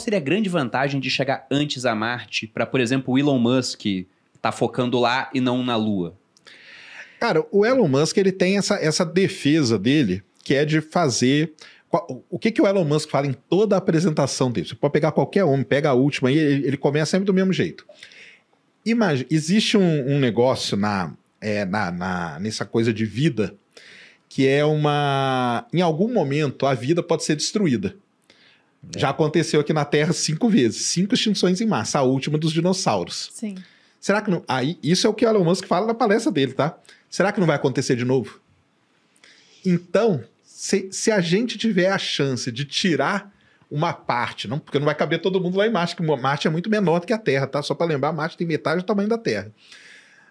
seria a grande vantagem de chegar antes a Marte para, por exemplo, o Elon Musk tá focando lá e não na Lua? Cara, o Elon Musk ele tem essa, essa defesa dele que é de fazer o que, que o Elon Musk fala em toda a apresentação dele? Você pode pegar qualquer homem, pega a última e ele, ele começa sempre do mesmo jeito. Imagina, existe um, um negócio na, é, na, na, nessa coisa de vida que é uma. Em algum momento a vida pode ser destruída. É. Já aconteceu aqui na Terra cinco vezes, cinco extinções em massa, a última dos dinossauros. Sim. Será que não. Aí, isso é o que o Elon Musk fala na palestra dele, tá? Será que não vai acontecer de novo? Então, se, se a gente tiver a chance de tirar uma parte, não, porque não vai caber todo mundo lá em Marte, porque Marte é muito menor do que a Terra, tá? Só para lembrar, Marte tem metade do tamanho da Terra.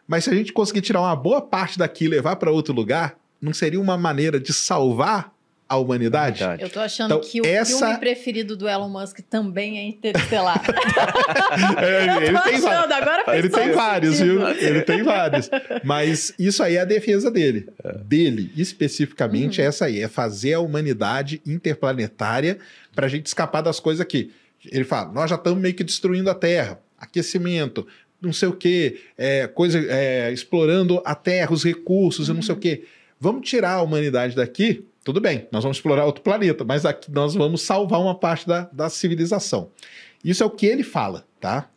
Mas se a gente conseguir tirar uma boa parte daqui e levar para outro lugar, não seria uma maneira de salvar à humanidade. Eu tô achando então, que o essa... filme preferido do Elon Musk também é Interestelar. é, ele tem achando, agora Ele tem vários, sentido. viu? Ele tem vários. Mas isso aí é a defesa dele. É. Dele, especificamente, é essa aí. É fazer a humanidade interplanetária para a gente escapar das coisas que... Ele fala, nós já estamos meio que destruindo a Terra. Aquecimento, não sei o quê, é, coisa, é, explorando a Terra, os recursos, hum. e não sei o uhum. quê vamos tirar a humanidade daqui, tudo bem, nós vamos explorar outro planeta, mas aqui nós vamos salvar uma parte da, da civilização. Isso é o que ele fala, tá?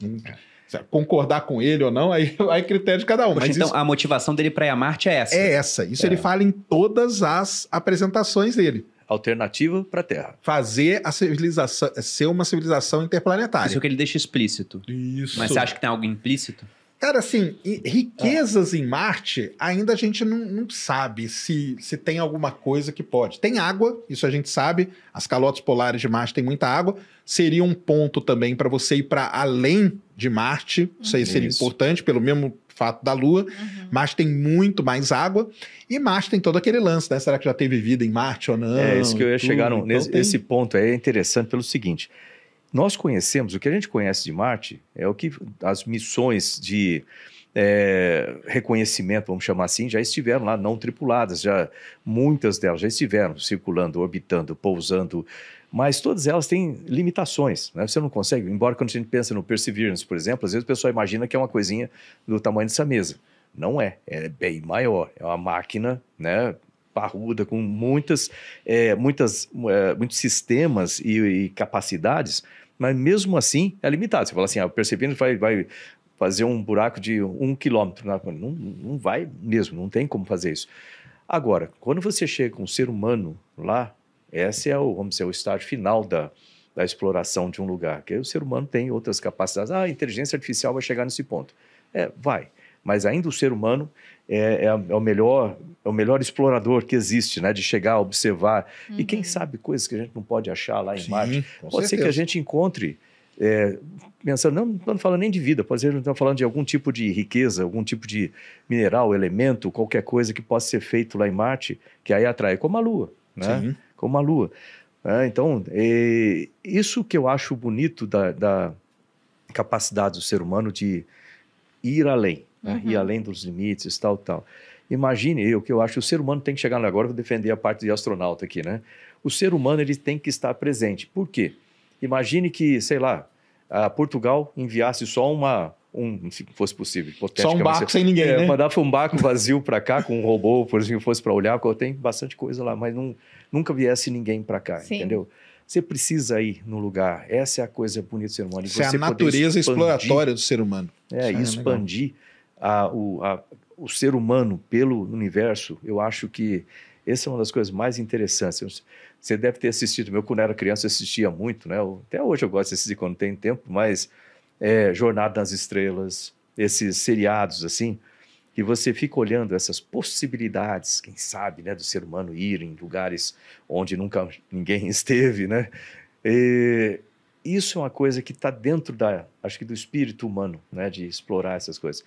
Concordar com ele ou não, aí é critério de cada um. Poxa, mas então isso... a motivação dele para ir a Marte é essa? É essa. Isso é. ele fala em todas as apresentações dele alternativa para a Terra. Fazer a civilização ser uma civilização interplanetária. Isso é o que ele deixa explícito. Isso. Mas você acha que tem algo implícito? Cara, assim, riquezas é. em Marte ainda a gente não, não, sabe se, se tem alguma coisa que pode. Tem água, isso a gente sabe. As calotas polares de Marte têm muita água. Seria um ponto também para você ir para além de Marte. Isso aí seria isso. importante, pelo mesmo fato da Lua. Uhum. Marte tem muito mais água. E Marte tem todo aquele lance, né? Será que já teve vida em Marte ou não? É isso que eu ia chegar. Então nesse, tem... Esse ponto aí é interessante pelo seguinte. Nós conhecemos, o que a gente conhece de Marte é o que as missões de é, reconhecimento, vamos chamar assim, já estiveram lá, não tripuladas, já muitas delas já estiveram circulando, orbitando, pousando, mas todas elas têm limitações, né? Você não consegue, embora quando a gente pensa no Perseverance, por exemplo, às vezes o pessoal imagina que é uma coisinha do tamanho dessa mesa. Não é, é bem maior, é uma máquina, né? parruda, com muitas, é, muitas, é, muitos sistemas e, e, capacidades, mas mesmo assim é limitado. Você fala assim, ah, o percebendo vai, vai fazer um buraco de um quilômetro. Não, não vai mesmo, não tem como fazer isso. Agora, quando você chega com um ser humano lá, esse é o, vamos dizer, o estágio final da, da exploração de um lugar, que o ser humano tem outras capacidades. Ah, a inteligência artificial vai chegar nesse ponto. É, vai. Mas ainda o ser humano é, é, é o melhor é o melhor explorador que existe, né? De chegar, observar. Uhum. E quem uhum. sabe coisas que a gente não pode achar lá em Sim, Marte. Pode ser que a gente encontre. É, pensando, não estou falando nem de vida, pode ser que estamos tá falando de algum tipo de riqueza, algum tipo de mineral, elemento, qualquer coisa que possa ser feito lá em Marte, que aí atrai, como a Lua, né? Sim. Como a Lua. É, então, é, isso que eu acho bonito da, da capacidade do ser humano de ir além né? Uhum. ir além dos limites, tal, tal. Imagine eu, que eu acho o ser humano tem que chegar agora, vou defender a parte de astronauta aqui, né? O ser humano ele tem que estar presente. Por quê? Imagine que, sei lá, Portugal enviasse só uma um, se fosse possível, só um barco sem ninguém, é, né? um barco vazio para cá com um robô, por exemplo, fosse para olhar, porque tem bastante coisa lá, mas não, nunca viesse ninguém para cá, Sim. entendeu? Você precisa ir no lugar. Essa é a coisa bonita do ser humano. Isso é a natureza exploratória do ser humano. É, isso é expandir a, o, a, o ser humano pelo universo, eu acho que essa é uma das coisas mais interessantes. Você deve ter assistido, meu, quando era criança, eu assistia muito, né? Até hoje eu gosto de assistir quando tem tempo, mas é, Jornada nas Estrelas, esses seriados assim, que você fica olhando essas possibilidades, quem sabe, né, do ser humano ir em lugares onde nunca ninguém esteve, né? E isso é uma coisa que está dentro da, acho que do espírito humano, né, de explorar essas coisas.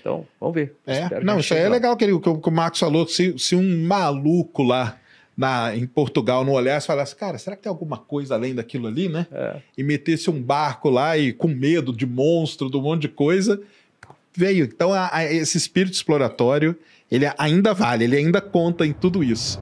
Então, vamos ver. É. Não, isso aí é legal que, que, o Marcos falou. Se, se um maluco lá na, em Portugal não olhasse e falasse, cara, será que tem alguma coisa além daquilo ali, né? É. E metesse um barco lá e com medo de monstro, de um monte de coisa, veio. Então, a, a, esse espírito exploratório, ele ainda vale, ele ainda conta em tudo isso.